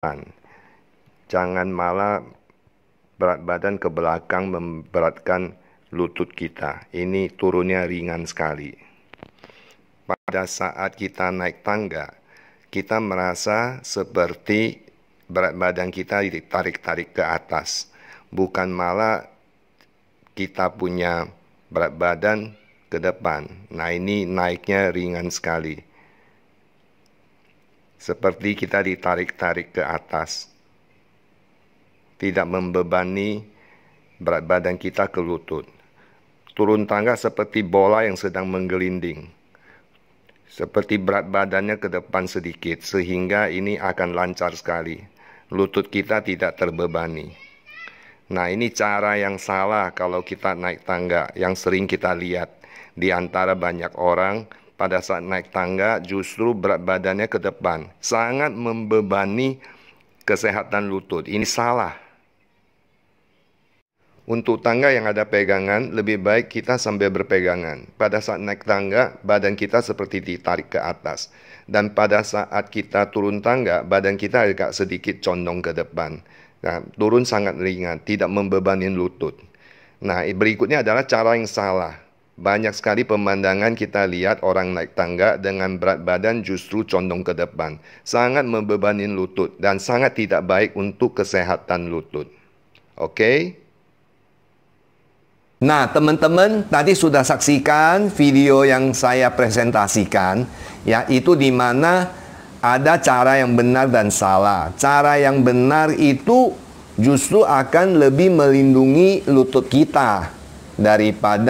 Tuhan. Jangan malah berat badan ke belakang memberatkan lutut kita. Ini turunnya ringan sekali. Pada saat kita naik tangga, kita merasa seperti berat badan kita ditarik-tarik ke atas. Bukan malah kita punya berat badan ke depan. Nah ini naiknya ringan sekali seperti kita ditarik-tarik ke atas. Tidak membebani berat badan kita ke lutut. Turun tangga seperti bola yang sedang menggelinding. Seperti berat badannya ke depan sedikit, sehingga ini akan lancar sekali. Lutut kita tidak terbebani. Nah, ini cara yang salah kalau kita naik tangga, yang sering kita lihat di antara banyak orang pada saat naik tangga justru berat badannya ke depan, sangat membebani kesehatan lutut. Ini salah. Untuk tangga yang ada pegangan, lebih baik kita sambil berpegangan. Pada saat naik tangga, badan kita seperti ditarik ke atas. Dan pada saat kita turun tangga, badan kita agak sedikit condong ke depan. Nah, turun sangat ringan, tidak membebani lutut. Nah, berikutnya adalah cara yang salah banyak sekali pemandangan kita lihat orang naik tangga dengan berat badan justru condong ke depan. Sangat membebani lutut dan sangat tidak baik untuk kesehatan lutut. Oke? Okay? Nah, teman-teman, tadi sudah saksikan video yang saya presentasikan, yaitu di mana ada cara yang benar dan salah. Cara yang benar itu justru akan lebih melindungi lutut kita daripada